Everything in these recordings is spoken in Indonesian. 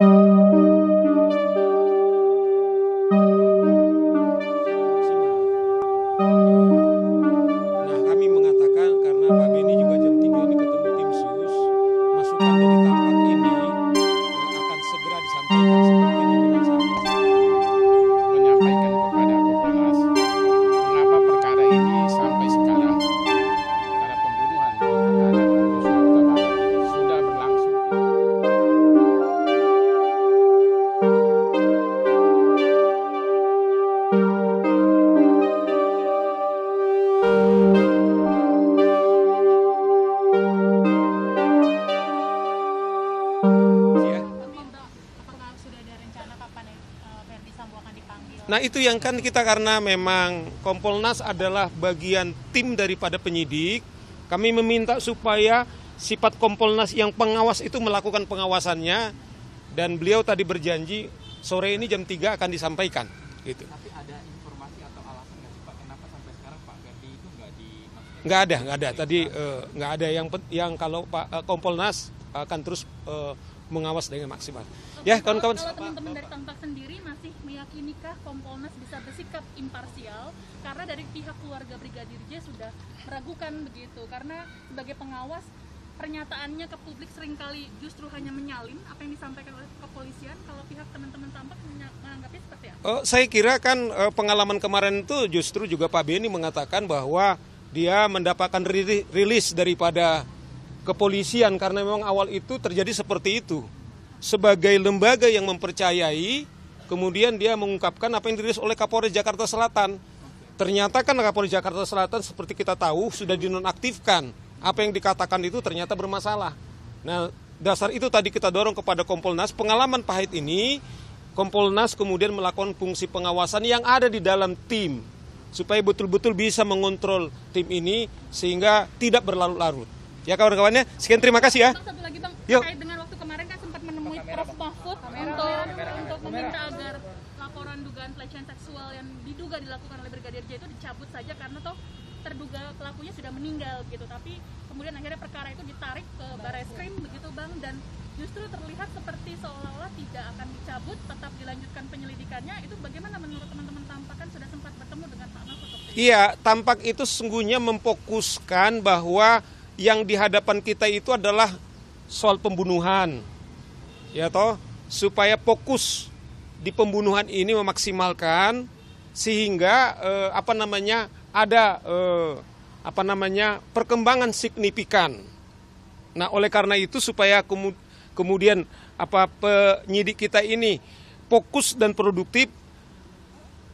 Thank you. Nah itu yang kan kita karena memang Kompolnas adalah bagian tim daripada penyidik, kami meminta supaya sifat Kompolnas yang pengawas itu melakukan pengawasannya dan beliau tadi berjanji sore ini jam 3 akan disampaikan. Gitu. Tapi ada informasi atau alasan nggak sih kenapa sampai sekarang Pak Gadi itu nggak di nggak ada nggak ada tadi eh, nggak uh, ada yang yang kalau Pak uh, Kompolnas akan terus uh, mengawas dengan maksimal. Oke, ya kawan-kawan. Kalau teman-teman dari Tampak sendiri masih meyakini Kompolnas bisa bersikap imparsial karena dari pihak keluarga Brigadir J sudah meragukan begitu karena sebagai pengawas pernyataannya ke publik seringkali justru hanya menyalin apa yang disampaikan oleh kepolisian kalau pihak teman-teman tampak menganggapnya seperti apa? Oh, saya kira kan eh, pengalaman kemarin itu justru juga Pak Beni mengatakan bahwa dia mendapatkan rilis daripada kepolisian karena memang awal itu terjadi seperti itu. Sebagai lembaga yang mempercayai, kemudian dia mengungkapkan apa yang dirilis oleh Kapolres Jakarta Selatan. Ternyata kan Kapolres Jakarta Selatan seperti kita tahu sudah dinonaktifkan. Apa yang dikatakan itu ternyata bermasalah. Nah, dasar itu tadi kita dorong kepada Kompolnas, pengalaman pahit ini Kompolnas kemudian melakukan fungsi pengawasan yang ada di dalam tim supaya betul-betul bisa mengontrol tim ini sehingga tidak berlarut-larut. Ya kawan-kawannya, sekian terima kasih ya. satu lagi bang, Yuk. terkait dengan waktu kemarin kan sempat menemui Prof Mahfud kamera, untuk kamera, untuk meminta agar laporan dugaan pelecehan seksual yang diduga dilakukan oleh Brigadir J itu dicabut saja karena toh terduga pelakunya sudah meninggal gitu. Tapi kemudian akhirnya perkara itu ditarik ke baris krim, begitu bang dan justru terlihat seperti seolah-olah tidak akan dicabut, tetap dilanjutkan penyelidikannya. Itu bagaimana menurut teman-teman tampak sudah sempat bertemu dengan Pak Mahfud? Iya, tampak itu sesungguhnya memfokuskan bahwa yang di hadapan kita itu adalah soal pembunuhan. Ya toh, supaya fokus di pembunuhan ini memaksimalkan sehingga eh, apa namanya ada eh, apa namanya perkembangan signifikan. Nah, oleh karena itu supaya kemudian apa penyidik kita ini fokus dan produktif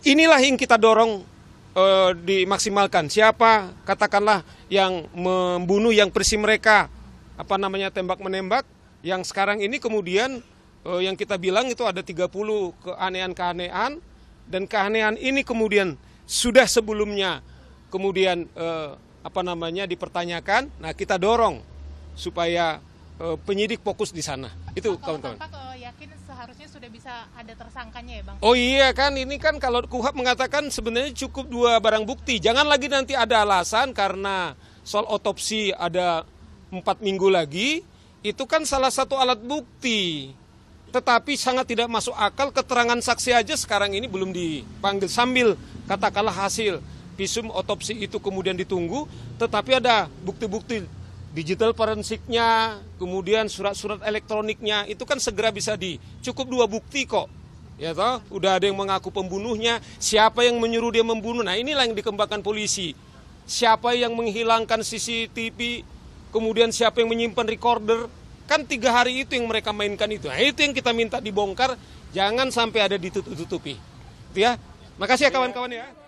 inilah yang kita dorong Eh, dimaksimalkan. Siapa katakanlah yang membunuh yang bersih mereka apa namanya tembak menembak yang sekarang ini kemudian eh, yang kita bilang itu ada 30 keanehan-keanehan dan keanehan ini kemudian sudah sebelumnya kemudian eh, apa namanya dipertanyakan. Nah, kita dorong supaya penyidik fokus di sana. Itu kawan-kawan yakin seharusnya sudah bisa ada tersangkanya ya Bang? Oh iya kan, ini kan kalau KUHAP mengatakan sebenarnya cukup dua barang bukti. Jangan lagi nanti ada alasan karena soal otopsi ada empat minggu lagi, itu kan salah satu alat bukti. Tetapi sangat tidak masuk akal keterangan saksi aja sekarang ini belum dipanggil sambil katakanlah hasil visum otopsi itu kemudian ditunggu, tetapi ada bukti-bukti digital forensiknya, kemudian surat-surat elektroniknya itu kan segera bisa di cukup dua bukti kok. Ya toh, udah ada yang mengaku pembunuhnya, siapa yang menyuruh dia membunuh. Nah, inilah yang dikembangkan polisi. Siapa yang menghilangkan CCTV, kemudian siapa yang menyimpan recorder. Kan tiga hari itu yang mereka mainkan itu. Nah, itu yang kita minta dibongkar, jangan sampai ada ditutup-tutupi. Itu ya. Makasih ya kawan-kawan ya.